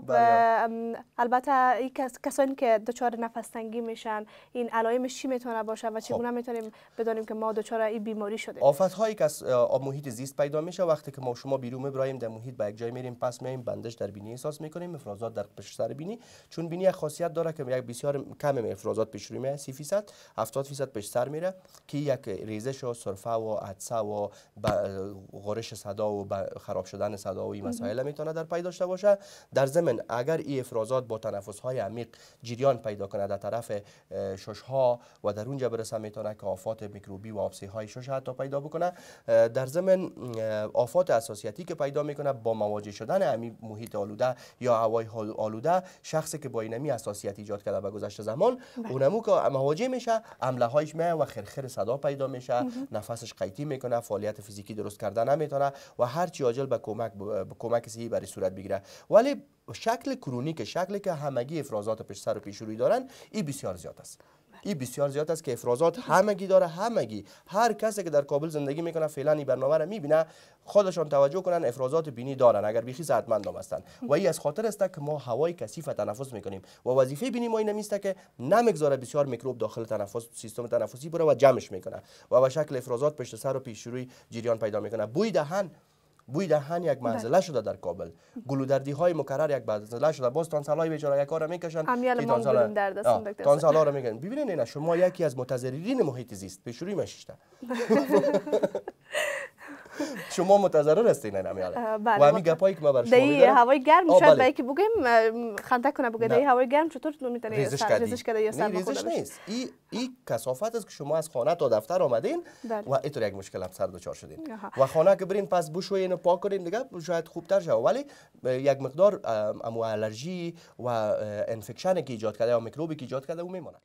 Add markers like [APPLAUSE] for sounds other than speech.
خب بله. البته کس، کسانی که دچار نفس تنگی میشن این علائم چی میتونه باشه و چگونه خب. میتونیم بدانیم که ما دچار این بیماری شده آفت هایی که از آب محیط زیست پیدا میشه وقتی که ما شما بیرون میبرایم در محیط به یک جای میریم پس میایم بندش در بینی احساس میکنیم افرازات در پشت سر بینی چون بینی یک خاصیت داره که یک بسیار کم افرازات پیش روی میاد 30 درصد 70 درصد پشت سر میره که یک ریزش و سرفه و عدسه و غرش صدا و خراب شدن صدا و این مسائل میتونه در پیدا داشته باشه در زم ضمن اگر این افرازات با تنفس های عمیق جریان پیدا کند در طرف شش ها و در اونجا برسه میتونه که آفات میکروبی و آبسی های شش حتی پیدا بکنه در ضمن آفات اساسیتی که پیدا میکنه با مواجه شدن همین محیط آلوده یا هوای آلوده شخصی که با اینمی اساسیت ایجاد کرده به گذشته زمان بله. اونمو که مواجه میشه عمله هایش می و خرخر صدا پیدا میشه نفسش قیتی میکنه فعالیت فیزیکی درست کرده نمیتونه و هر چی عاجل به کمک به کمک برای صورت بگیره ولی شکل کرونیک، که شکلی که همگی افرازات پیش سر و پیش روی دارن این بسیار زیاد است این بسیار زیاد است که افرازات بله. همگی داره همگی هر کسی که در کابل زندگی میکنه فعلا این برنامه را میبینه خودشان توجه کنن افرازات بینی دارن اگر بیخی حتما هم هستن و این از خاطر است که ما هوای کثیف تنفس میکنیم و وظیفه بینی ما این است که نمیگذاره بسیار میکروب داخل تنفس سیستم تنفسی بره و جمعش میکنه و به شکل افرازات پشت سر و پیش روی جریان پیدا میکنه بوی دهن بوی دهن یک بله. منزله شده در کابل گلودردی های مکرر یک منزله شده باز های بیچاره یک را میکشن ها را میگن ببینید نه شما یکی از متضررین محیط زیست به شروع مشیشته [LAUGHS] [LAUGHS] شما متضرر هستین نمی بله، و همین گپایی که ما بر شما میگم هوای گرم شاید به که بگیم خنده کنه بگه دی هوای گرم چطور تو میتونه ریزش کردی یا سر ریزش نیست این این کثافت است که شما از خانه تا دفتر آمدین بله. و اینطور یک مشکل هم سر دوچار شدین و خانه که برین پس بشوین و پاک کنین دیگه شاید خوبتر شود ولی یک مقدار امو آلرژی و انفکشن که ایجاد کرده یا میکروبی که ایجاد کرده او میمونه